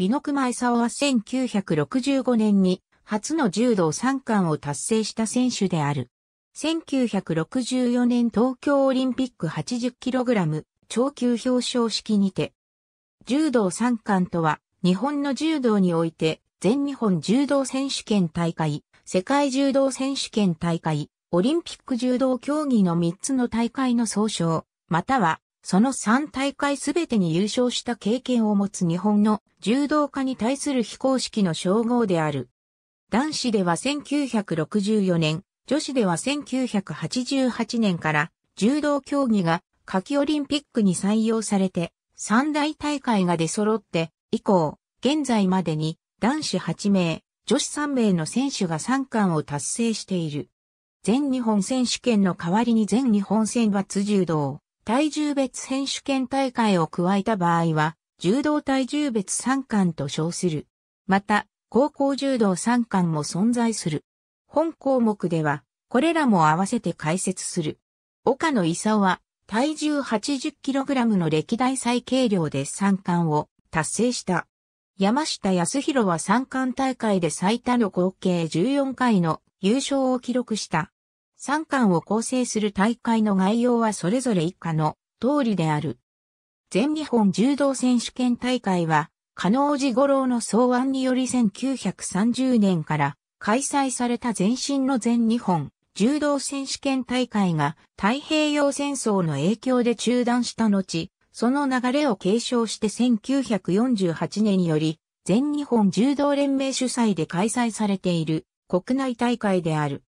猪熊勲は1965年に初の柔道三冠を達成した選手である。1964年東京オリンピック 80kg 超級表彰式にて、柔道三冠とは日本の柔道において全日本柔道選手権大会、世界柔道選手権大会、オリンピック柔道競技の3つの大会の総称、またはその3大会すべてに優勝した経験を持つ日本の柔道家に対する非公式の称号である。男子では1964年、女子では1988年から柔道競技が夏季オリンピックに採用されて三大大会が出揃って以降、現在までに男子8名、女子3名の選手が3冠を達成している。全日本選手権の代わりに全日本選抜柔道体重別選手権大会を加えた場合は、柔道体重別3冠と称する。また、高校柔道3冠も存在する。本項目では、これらも合わせて解説する。岡野勲は、体重 80kg の歴代最軽量で3冠を達成した。山下康弘は3冠大会で最多の合計14回の優勝を記録した。三冠を構成する大会の概要はそれぞれ以下の通りである。全日本柔道選手権大会は、加納寺五郎の草案により1930年から開催された前身の全日本柔道選手権大会が太平洋戦争の影響で中断した後、その流れを継承して1948年より全日本柔道連盟主催で開催されている国内大会である。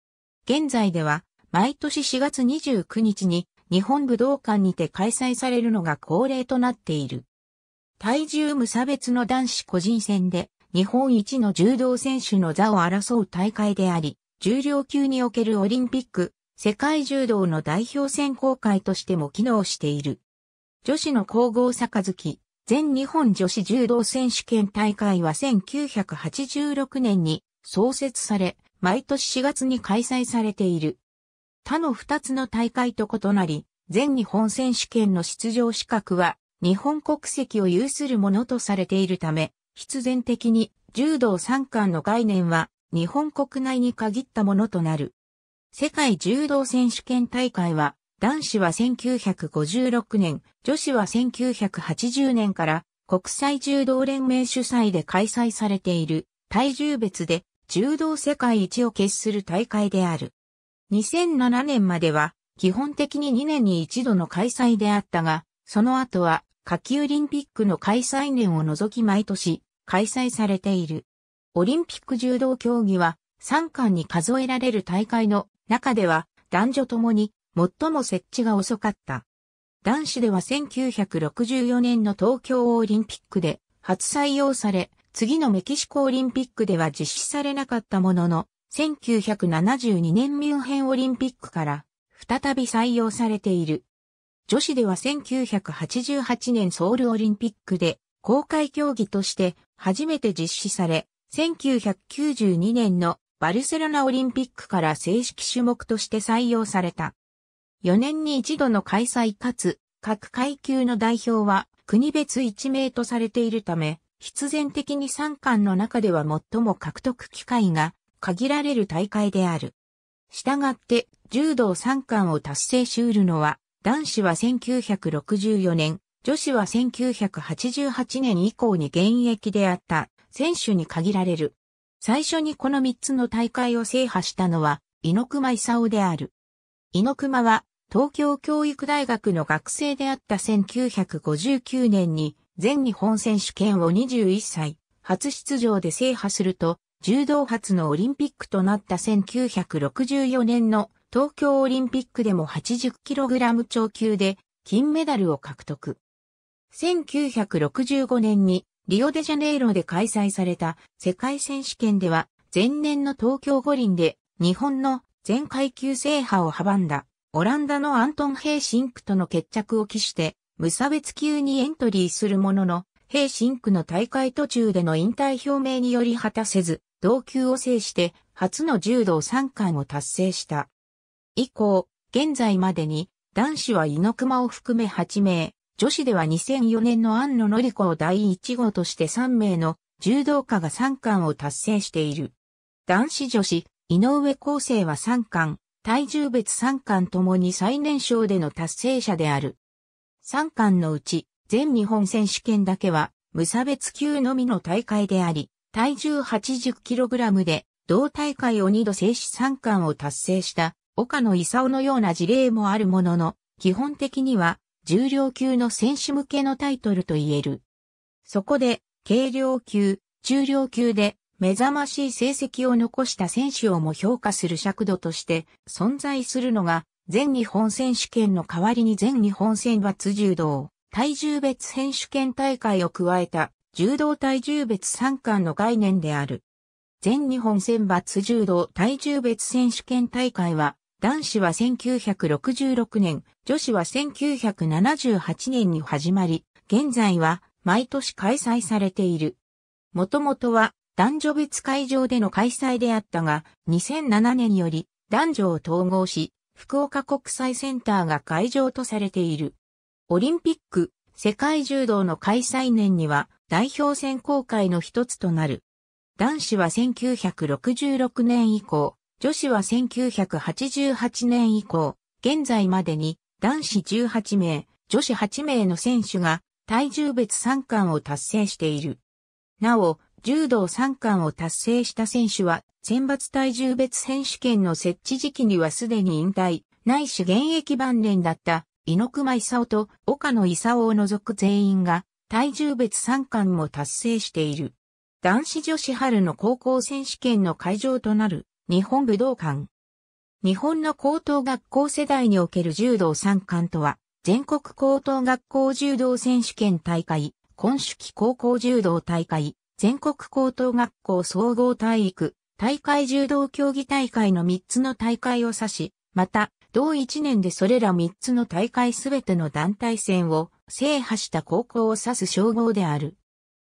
現在では、毎年4月29日に日本武道館にて開催されるのが恒例となっている。体重無差別の男子個人戦で日本一の柔道選手の座を争う大会であり、重量級におけるオリンピック、世界柔道の代表選考会としても機能している。女子の皇后杯、全日本女子柔道選手権大会は1986年に創設され、毎年4月に開催されている。他の2つの大会と異なり、全日本選手権の出場資格は日本国籍を有するものとされているため、必然的に柔道三冠の概念は日本国内に限ったものとなる。世界柔道選手権大会は男子は1956年、女子は1980年から国際柔道連盟主催で開催されている体重別で柔道世界一を決する大会である。2007年までは基本的に2年に一度の開催であったが、その後は夏季オリンピックの開催年を除き毎年開催されている。オリンピック柔道競技は3冠に数えられる大会の中では男女ともに最も設置が遅かった。男子では1964年の東京オリンピックで初採用され、次のメキシコオリンピックでは実施されなかったものの、1972年ミュンヘンオリンピックから再び採用されている。女子では1988年ソウルオリンピックで公開競技として初めて実施され、1992年のバルセロナオリンピックから正式種目として採用された。4年に一度の開催かつ、各階級の代表は国別1名とされているため、必然的に三冠の中では最も獲得機会が限られる大会である。したがって、柔道三冠を達成し得るのは、男子は1964年、女子は1988年以降に現役であった選手に限られる。最初にこの3つの大会を制覇したのは、猪熊勲である。猪熊は、東京教育大学の学生であった1959年に、全日本選手権を21歳、初出場で制覇すると、柔道初のオリンピックとなった1964年の東京オリンピックでも 80kg 超級で金メダルを獲得。1965年にリオデジャネイロで開催された世界選手権では前年の東京五輪で日本の全階級制覇を阻んだオランダのアントン・ヘイシンクとの決着を期して無差別級にエントリーするものの、平真区の大会途中での引退表明により果たせず、同級を制して初の柔道三冠を達成した。以降、現在までに男子は猪熊を含め8名、女子では2004年の安野紀子を第1号として3名の柔道家が三冠を達成している。男子女子、井上康生は三冠、体重別三冠ともに最年少での達成者である。3巻のうち、全日本選手権だけは、無差別級のみの大会であり、体重 80kg で、同大会を2度制止3冠を達成した、岡野勲のような事例もあるものの、基本的には、重量級の選手向けのタイトルと言える。そこで、軽量級、中量級で、目覚ましい成績を残した選手をも評価する尺度として存在するのが全日本選手権の代わりに全日本選抜柔道、体重別選手権大会を加えた柔道体重別参観の概念である。全日本選抜柔道体重別選手権大会は、男子は1966年、女子は1978年に始まり、現在は毎年開催されている。もともとは男女別会場での開催であったが、2007年より男女を統合し、福岡国際センターが会場とされている。オリンピック、世界柔道の開催年には代表選考会の一つとなる。男子は1966年以降、女子は1988年以降、現在までに男子18名、女子8名の選手が体重別3冠を達成している。なお、柔道3冠を達成した選手は、選抜体重別選手権の設置時期にはすでに引退、ないし現役晩年だった、猪熊勲と岡野勲を除く全員が、体重別3冠も達成している。男子女子春の高校選手権の会場となる日本武道館。日本の高等学校世代における柔道3冠とは、全国高等学校柔道選手権大会、今週期高校柔道大会、全国高等学校総合体育、大会柔道競技大会の3つの大会を指し、また、同1年でそれら3つの大会すべての団体戦を制覇した高校を指す称号である。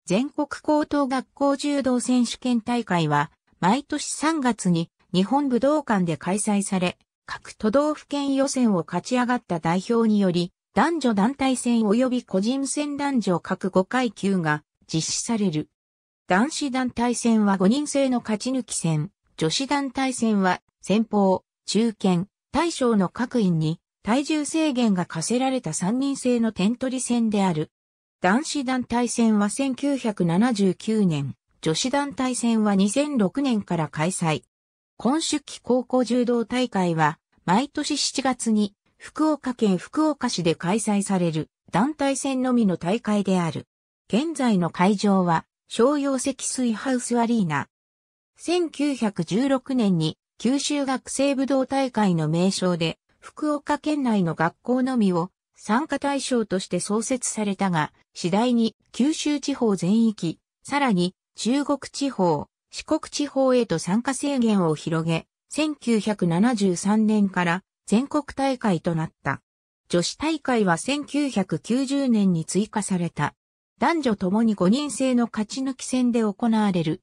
全国高等学校柔道選手権大会は、毎年3月に日本武道館で開催され、各都道府県予選を勝ち上がった代表により、男女団体戦及び個人戦男女各5階級が実施される。男子団体戦は5人制の勝ち抜き戦、女子団体戦は先方、中堅、大将の各員に体重制限が課せられた3人制の点取り戦である。男子団体戦は1979年、女子団体戦は2006年から開催。今週季高校柔道大会は毎年7月に福岡県福岡市で開催される団体戦のみの大会である。現在の会場は商用積水ハウスアリーナ。1916年に九州学生武道大会の名称で福岡県内の学校のみを参加対象として創設されたが、次第に九州地方全域、さらに中国地方、四国地方へと参加制限を広げ、1973年から全国大会となった。女子大会は1990年に追加された。男女ともに5人制の勝ち抜き戦で行われる。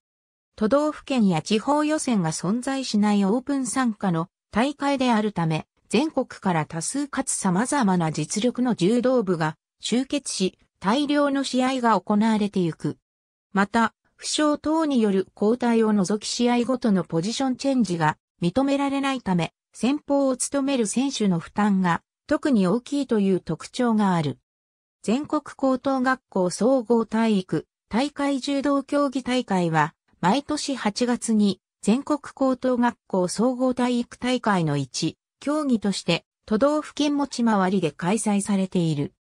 都道府県や地方予選が存在しないオープン参加の大会であるため、全国から多数かつ様々な実力の柔道部が集結し、大量の試合が行われてゆく。また、負傷等による交代を除き試合ごとのポジションチェンジが認められないため、先方を務める選手の負担が特に大きいという特徴がある。全国高等学校総合体育大会柔道競技大会は、毎年8月に全国高等学校総合体育大会の1、競技として都道府県持ち回りで開催されている。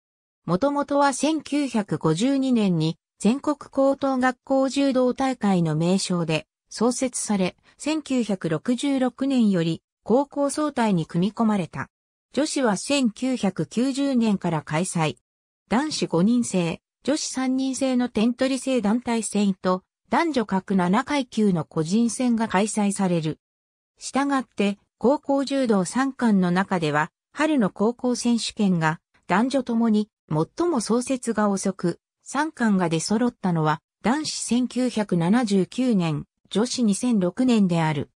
もともとは1952年に全国高等学校柔道大会の名称で創設され、1966年より高校総体に組み込まれた。女子は1990年から開催。男子5人制、女子3人制の点取り制団体戦と、男女各7階級の個人戦が開催される。したがって、高校柔道3巻の中では、春の高校選手権が、男女ともに、最も創設が遅く、3巻が出揃ったのは、男子1979年、女子2006年である。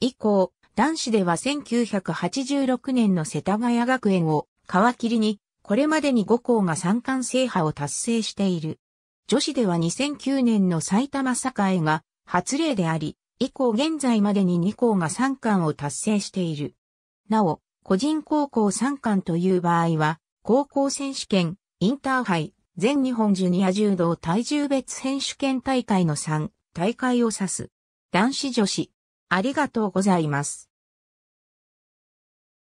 以降、男子では1986年の世田谷学園を皮切りにこれまでに5校が三冠制覇を達成している。女子では2009年の埼玉栄が初例であり、以降現在までに2校が三冠を達成している。なお、個人高校三冠という場合は、高校選手権、インターハイ、全日本ジュニア柔道体重別選手権大会の3大会を指す。男子女子、ありがとうございます。